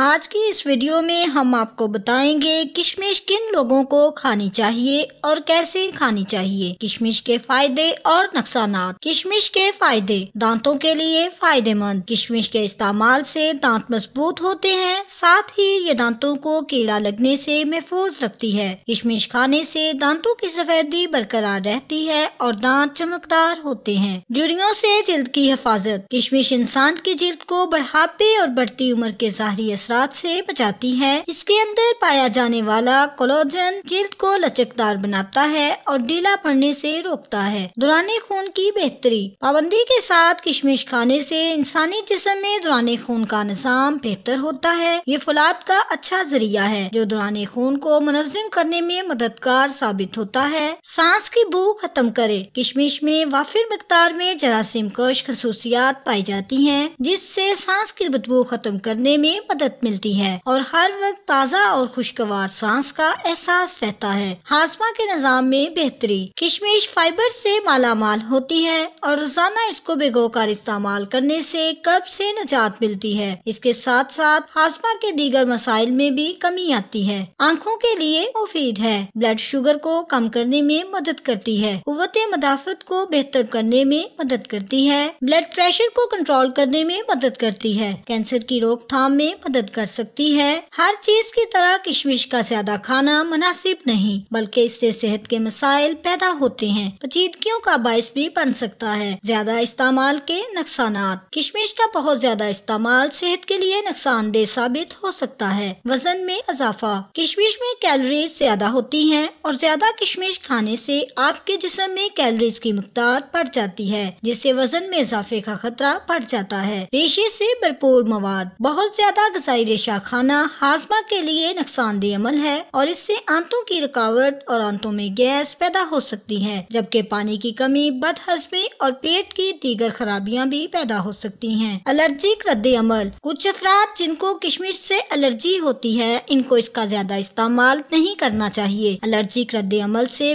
आज की इस वीडियो में हम आपको बताएंगे किशमिश किन लोगों को खानी चाहिए और कैसे खानी चाहिए किशमिश के फायदे और नुकसान किशमिश के फायदे दांतों के लिए फायदेमंद किशमिश के इस्तेमाल से दांत मजबूत होते हैं साथ ही ये दांतों को कीड़ा लगने से महफूज रखती है किशमिश खाने से दांतों की सफेदी बरकरार रहती है और दांत चमकदार होते हैं जुड़ियों से जल्द की हिफाजत किशमिश इंसान की जिल्द को बढ़ापे और बढ़ती उम्र के जहरी असरात से बचाती है इसके अंदर पाया जाने वाला कोलोजन जल्द को लचकदार बनाता है और ढीला पड़ने से रोकता है दुराने खून की बेहतरी पाबंदी के साथ किशमिश खाने से इंसानी जिसम में दुराने खून का निज़ाम बेहतर होता है ये फुलाद का अच्छा जरिया है जो दुराने खून को मुनजम करने में मददगार साबित होता है सांस की बू खत्म करे किशमिश में वाफिर मकदार में जरासीम कश खसूसियात पाई जाती है जिससे सांस की बदबू खत्म करने में मदद लज्जत मिलती है और हर वक्त ताज़ा और खुशगवार सांस का एहसास रहता है हाजमा के निज़ाम में बेहतरी किशमिश फाइबर से मालामाल होती है और रोजाना इसको कर इस्तेमाल करने से कब से निजात मिलती है इसके साथ साथ हाजमा के दीगर मसाइल में भी कमी आती है आँखों के लिए मुफीद है ब्लड शुगर को कम करने में मदद करती है कुत मदाफत को बेहतर करने में मदद करती है ब्लड प्रेशर को कंट्रोल करने में मदद करती है कैंसर की रोकथाम में मदद मदद कर सकती है हर चीज की तरह किशमिश का ज्यादा खाना मुनासिब नहीं बल्कि इससे सेहत के मसाइल पैदा होते हैं पचीदगियों का बायस भी बन सकता है ज्यादा इस्तेमाल के नुकसान किशमिश का बहुत ज्यादा इस्तेमाल सेहत के लिए नुकसानदेह साबित हो सकता है वजन में इजाफा किशमिश में कैलोरीज ज्यादा होती हैं और ज्यादा किशमिश खाने से आपके जिसम में कैलोरीज की मकदार बढ़ जाती है जिससे वजन में इजाफे का खतरा बढ़ जाता है रेशे से भरपूर मवाद बहुत ज्यादा सारी रेशा खाना हाजमा के लिए नुकसानदेह अमल है और इससे आंतों की रुकावट और आंतों में गैस पैदा हो सकती है जबकि पानी की कमी बदहजमी और पेट की दीगर खराबियाँ भी पैदा हो सकती है अलर्जिक रद्द अमल कुछ अफराद जिनको किशमिश से एलर्जी होती है इनको इसका ज्यादा इस्तेमाल नहीं करना चाहिए अलर्जिक रद्द अमल से